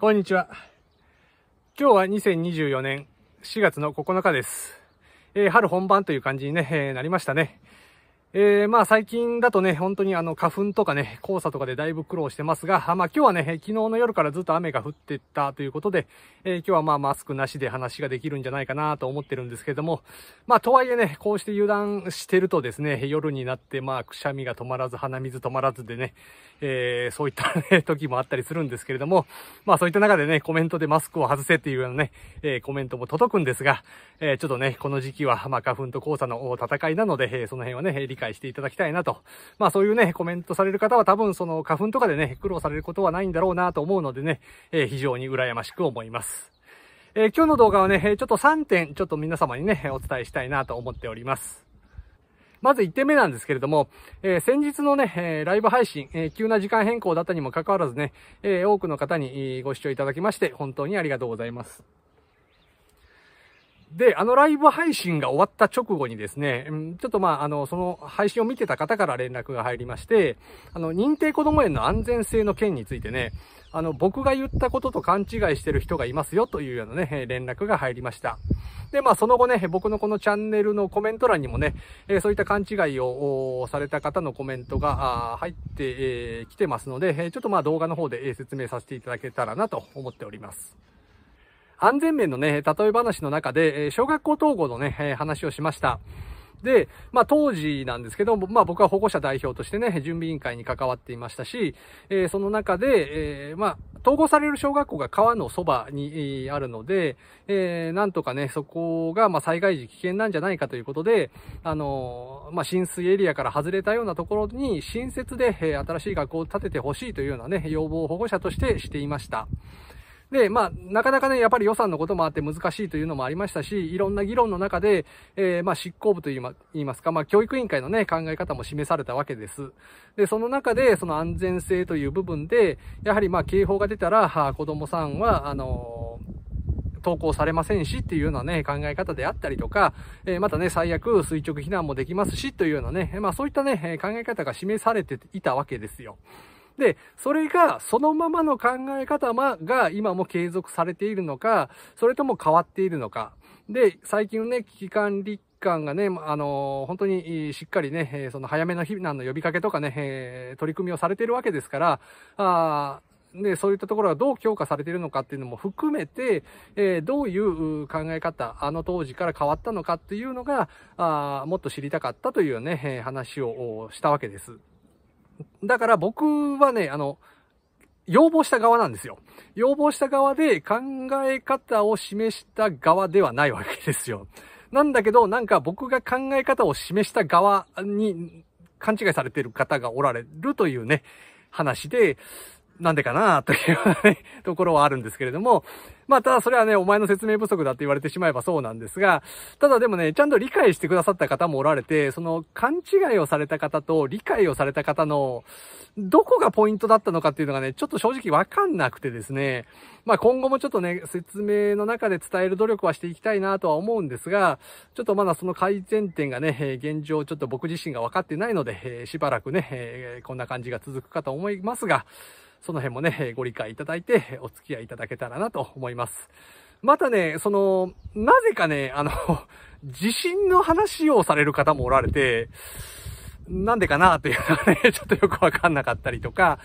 こんにちは。今日は2024年4月の9日です。えー、春本番という感じにね、えー、なりましたね。えー、まあ最近だとね、本当にあの花粉とかね、黄砂とかでだいぶ苦労してますが、まあ今日はね、昨日の夜からずっと雨が降ってたということで、えー、今日はまあマスクなしで話ができるんじゃないかなと思ってるんですけれども、まあとはいえね、こうして油断してるとですね、夜になってまあくしゃみが止まらず、鼻水止まらずでね、えー、そういった、ね、時もあったりするんですけれども、まあそういった中でね、コメントでマスクを外せっていうようなね、えコメントも届くんですが、えちょっとね、この時期はまあ花粉と黄砂の戦いなので、えその辺はね、解していただきたいなと。まあそういうね、コメントされる方は多分その花粉とかでね、苦労されることはないんだろうなと思うのでね、えー、非常に羨ましく思います。えー、今日の動画はね、ちょっと3点、ちょっと皆様にね、お伝えしたいなと思っております。まず1点目なんですけれども、えー、先日のね、えー、ライブ配信、えー、急な時間変更だったにもかかわらずね、え多くの方にご視聴いただきまして、本当にありがとうございます。で、あのライブ配信が終わった直後にですね、ちょっとまあ、あの、その配信を見てた方から連絡が入りまして、あの、認定こども園の安全性の件についてね、あの、僕が言ったことと勘違いしてる人がいますよというようなね、連絡が入りました。で、まあ、その後ね、僕のこのチャンネルのコメント欄にもね、えそういった勘違いをされた方のコメントが入ってきてますので、ちょっとまあ動画の方で説明させていただけたらなと思っております。安全面のね、例え話の中で、小学校統合のね、話をしました。で、まあ当時なんですけど、まあ僕は保護者代表としてね、準備委員会に関わっていましたし、えー、その中で、えー、まあ、統合される小学校が川のそばにあるので、えー、なんとかね、そこが、まあ災害時危険なんじゃないかということで、あのまあ浸水エリアから外れたようなところに新設で、新しい学校を建ててほしいというようなね、要望を保護者としてしていました。で、まあ、なかなかね、やっぱり予算のこともあって難しいというのもありましたし、いろんな議論の中で、えー、まあ、執行部といいますか、まあ、教育委員会のね、考え方も示されたわけです。で、その中で、その安全性という部分で、やはりまあ、警報が出たら、はあ、子供さんは、あのー投稿されませんしっていうようなね、考え方であったりとか、えー、またね、最悪垂直避難もできますしというようなね、まあそういったね、考え方が示されていたわけですよ。で、それが、そのままの考え方が今も継続されているのか、それとも変わっているのか。で、最近ね、危機管理官がね、あの、本当にしっかりね、その早めの避難の呼びかけとかね、取り組みをされているわけですから、あで、そういったところがどう強化されているのかっていうのも含めて、えー、どういう考え方、あの当時から変わったのかっていうのが、あもっと知りたかったというね、話をしたわけです。だから僕はね、あの、要望した側なんですよ。要望した側で考え方を示した側ではないわけですよ。なんだけど、なんか僕が考え方を示した側に勘違いされてる方がおられるというね、話で、なんでかなというところはあるんですけれども、まあ、ただそれはね、お前の説明不足だって言われてしまえばそうなんですが、ただでもね、ちゃんと理解してくださった方もおられて、その勘違いをされた方と理解をされた方の、どこがポイントだったのかっていうのがね、ちょっと正直わかんなくてですね、まあ、今後もちょっとね、説明の中で伝える努力はしていきたいなとは思うんですが、ちょっとまだその改善点がね、現状ちょっと僕自身がわかってないので、しばらくね、こんな感じが続くかと思いますが、その辺もね、ご理解いただいて、お付き合いいただけたらなと思います。またね、その、なぜかね、あの、地震の話をされる方もおられて、なんでかなっていうのはね、ちょっとよくわかんなかったりとか、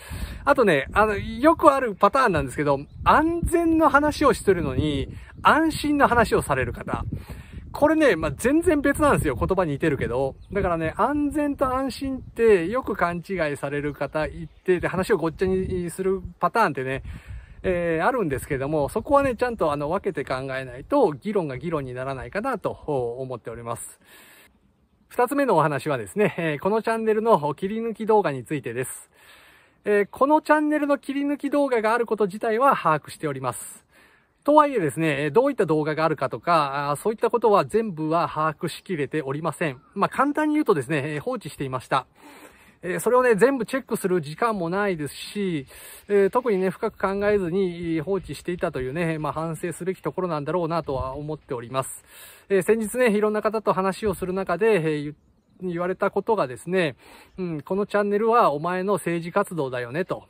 あとね、あの、よくあるパターンなんですけど、安全の話をしてるのに、安心の話をされる方。これね、まあ、全然別なんですよ。言葉似てるけど。だからね、安全と安心ってよく勘違いされる方いて、で、話をごっちゃにするパターンってね、えー、あるんですけども、そこはね、ちゃんとあの、分けて考えないと、議論が議論にならないかなと思っております。二つ目のお話はですね、えこのチャンネルの切り抜き動画についてです。えこのチャンネルの切り抜き動画があること自体は把握しております。とはいえですね、どういった動画があるかとか、そういったことは全部は把握しきれておりません。まあ、簡単に言うとですね、放置していました。えそれをね、全部チェックする時間もないですし、え特にね、深く考えずに放置していたというね、まあ、反省すべきところなんだろうなとは思っております。え先日ね、いろんな方と話をする中で、え言われたことがですね、うん、このチャンネルはお前の政治活動だよねと。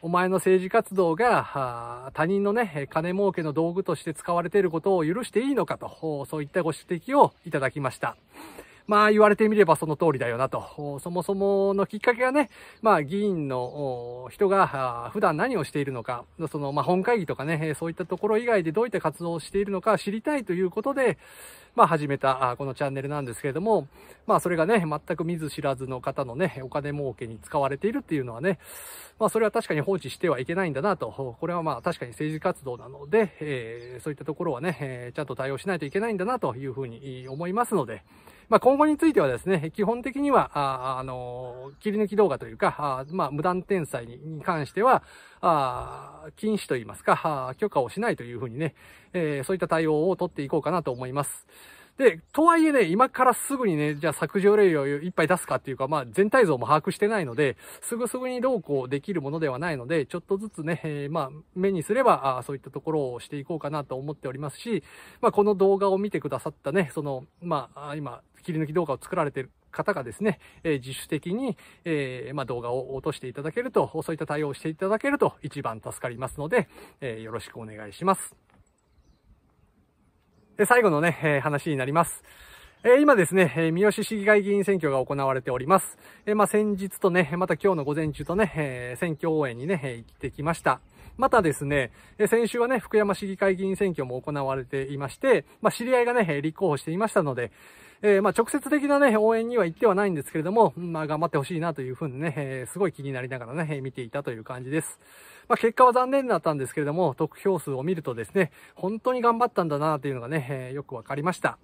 お前の政治活動が、他人のね、金儲けの道具として使われていることを許していいのかと、そういったご指摘をいただきました。まあ言われてみればその通りだよなと。そもそものきっかけがね、まあ議員の人が普段何をしているのか、そのまあ本会議とかね、そういったところ以外でどういった活動をしているのか知りたいということで、まあ始めたこのチャンネルなんですけれども、まあそれがね、全く見ず知らずの方のね、お金儲けに使われているっていうのはね、まあそれは確かに放置してはいけないんだなと。これはまあ確かに政治活動なので、えー、そういったところはね、ちゃんと対応しないといけないんだなというふうに思いますので、まあ、今後についてはですね、基本的には、あ、あのー、切り抜き動画というか、あまあ、無断転載に関しては、あ禁止といいますか、許可をしないというふうにね、えー、そういった対応を取っていこうかなと思います。で、とはいえね、今からすぐにね、じゃあ削除令をいっぱい出すかっていうか、まあ全体像も把握してないので、すぐすぐにどうこうできるものではないので、ちょっとずつね、えー、まあ目にすればあ、そういったところをしていこうかなと思っておりますし、まあこの動画を見てくださったね、その、まあ今、切り抜き動画を作られている方がですね、え自主的に、えま動画を落としていただけると、そういった対応をしていただけると一番助かりますので、えよろしくお願いします。で最後のね、え話になります。え今ですね、え三好市議会議員選挙が行われております。えまあ、先日とね、また今日の午前中とね、え選挙応援にね、行ってきました。またですね、先週はね、福山市議会議員選挙も行われていまして、まあ、知り合いがね、立候補していましたので、えー、まあ、直接的なね、応援には行ってはないんですけれども、まあ、頑張ってほしいなというふうにね、えー、すごい気になりながらね、見ていたという感じです。まあ、結果は残念だったんですけれども、得票数を見るとですね、本当に頑張ったんだなというのがね、えー、よくわかりました。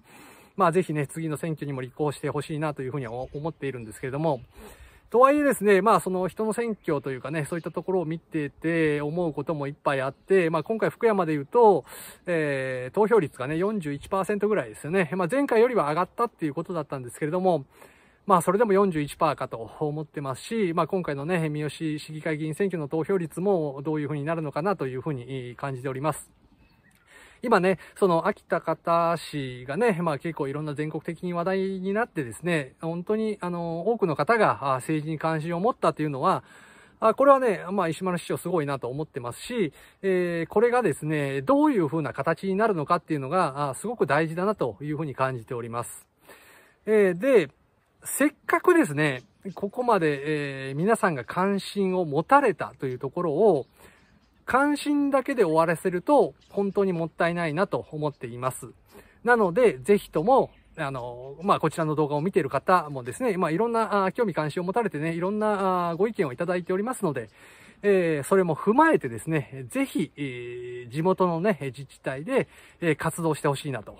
まあ、ぜひね、次の選挙にも立候補してほしいなというふうには思っているんですけれども、とはいえですね、まあその人の選挙というかね、そういったところを見てて思うこともいっぱいあって、まあ今回福山で言うと、えー、投票率がね、41%ぐらいですよね。まあ前回よりは上がったっていうことだったんですけれども、まあそれでも41%かと思ってますし、まあ今回のね、三好市議会議員選挙の投票率もどういうふうになるのかなというふうに感じております。今ね、その秋田方市がね、まあ結構いろんな全国的に話題になってですね、本当にあの、多くの方が政治に関心を持ったというのは、あこれはね、まあ、石丸市長すごいなと思ってますし、えー、これがですね、どういう風な形になるのかっていうのが、あすごく大事だなという風に感じております。えー、で、せっかくですね、ここまで、えー、皆さんが関心を持たれたというところを、関心だけで終わらせると本当にもったいないなと思っています。なので、ぜひとも、あの、まあ、こちらの動画を見ている方もですね、まあ、いろんな興味関心を持たれてね、いろんなご意見をいただいておりますので、えー、それも踏まえてですね、ぜひ、えー、地元のね、自治体で、えー、活動してほしいなと、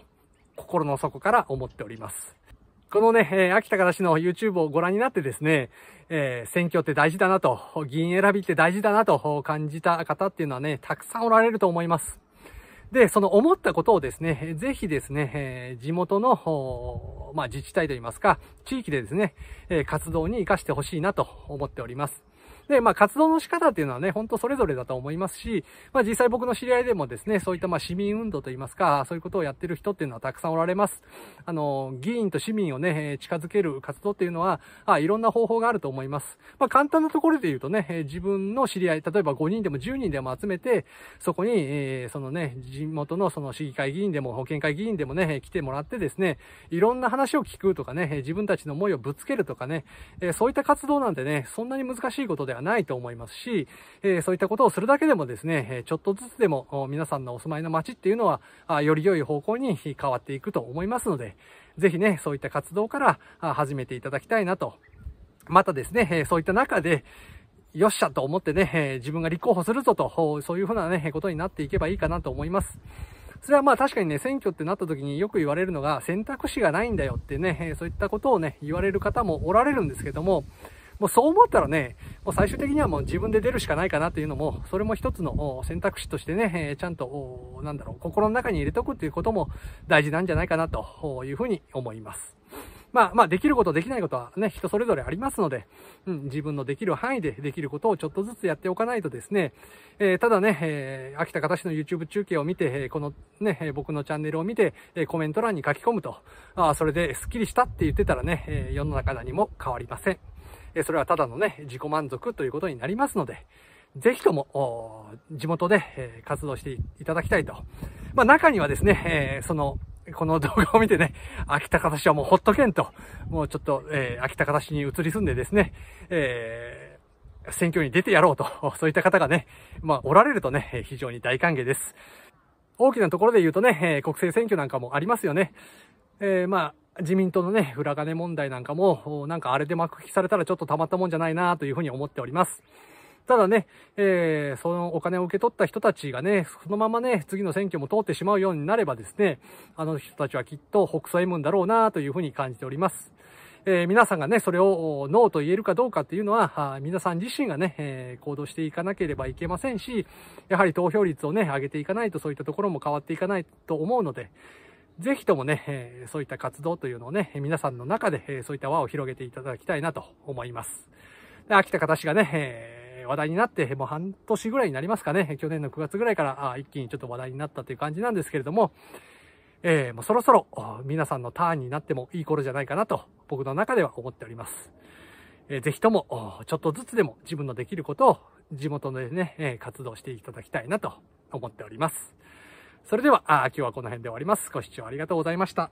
心の底から思っております。このね、え秋田から市の YouTube をご覧になってですね、えー、選挙って大事だなと、議員選びって大事だなと感じた方っていうのはね、たくさんおられると思います。で、その思ったことをですね、ぜひですね、えー、地元の、まあ、自治体といいますか、地域でですね、え活動に活かしてほしいなと思っております。で、まあ、活動の仕方っていうのはね、ほんとそれぞれだと思いますし、まあ、実際僕の知り合いでもですね、そういったまあ、市民運動といいますか、そういうことをやってる人っていうのはたくさんおられます。あの、議員と市民をね、近づける活動っていうのは、あいろんな方法があると思います。まあ、簡単なところで言うとね、自分の知り合い、例えば5人でも10人でも集めて、そこに、えー、そのね、地元のその市議会議員でも保健会議員でもね、来てもらってですね、いろんな話を聞くとかね、自分たちの思いをぶつけるとかね、えそういった活動なんでね、そんなに難しいことではないと思いますし、えそういったことをするだけでもですね、ちょっとずつでも皆さんのお住まいの街っていうのは、より良い方向に変わっていくと思いますので、ぜひね、そういった活動から始めていただきたいなと。またですね、そういった中で、よっしゃと思ってね、自分が立候補するぞと、そういうふうなね、ことになっていけばいいかなと思います。それはまあ確かにね、選挙ってなった時によく言われるのが選択肢がないんだよってね、そういったことをね、言われる方もおられるんですけども、もうそう思ったらね、もう最終的にはもう自分で出るしかないかなというのも、それも一つの選択肢としてね、えちゃんと、なんだろう、心の中に入れておくっていうことも大事なんじゃないかなというふうに思います。まあまあできることできないことはね、人それぞれありますので、うん、自分のできる範囲でできることをちょっとずつやっておかないとですね、えー、ただね、えー、秋田方市の YouTube 中継を見て、えー、このね、え僕のチャンネルを見て、えコメント欄に書き込むと、あそれでスッキリしたって言ってたらね、え世の中何も変わりません。それはただのね、自己満足ということになりますので、ぜひとも、地元で活動していただきたいと。まあ中にはですね、えその、この動画を見てね、秋田形市はもうほっとけんと、もうちょっと、えー、秋田形市に移り住んでですね、えー選挙に出てやろうと、そういった方がね、まあ、おられるとね、非常に大歓迎です。大きなところで言うとね、国政選挙なんかもありますよね。えー、まあ、自民党のね、裏金問題なんかも、なんかあれで幕引きされたらちょっとたまったもんじゃないなというふうに思っております。ただね、えー、そのお金を受け取った人たちがね、そのままね、次の選挙も通ってしまうようになればですね、あの人たちはきっと北斎むんだろうなというふうに感じております。えー、皆さんがね、それをノーと言えるかどうかっていうのは、皆さん自身がね、えー、行動していかなければいけませんし、やはり投票率をね、上げていかないとそういったところも変わっていかないと思うので、ぜひともね、えそういった活動というのをね、皆さんの中で、えそういった輪を広げていただきたいなと思います。で秋田形がね、え話題になって、もう半年ぐらいになりますかね。去年の9月ぐらいからあ一気にちょっと話題になったという感じなんですけれども、えー、もうそろそろ皆さんのターンになってもいい頃じゃないかなと僕の中では思っております。えー、ぜひともちょっとずつでも自分のできることを地元でね、活動していただきたいなと思っております。それでは、あ今日はこの辺で終わります。ご視聴ありがとうございました。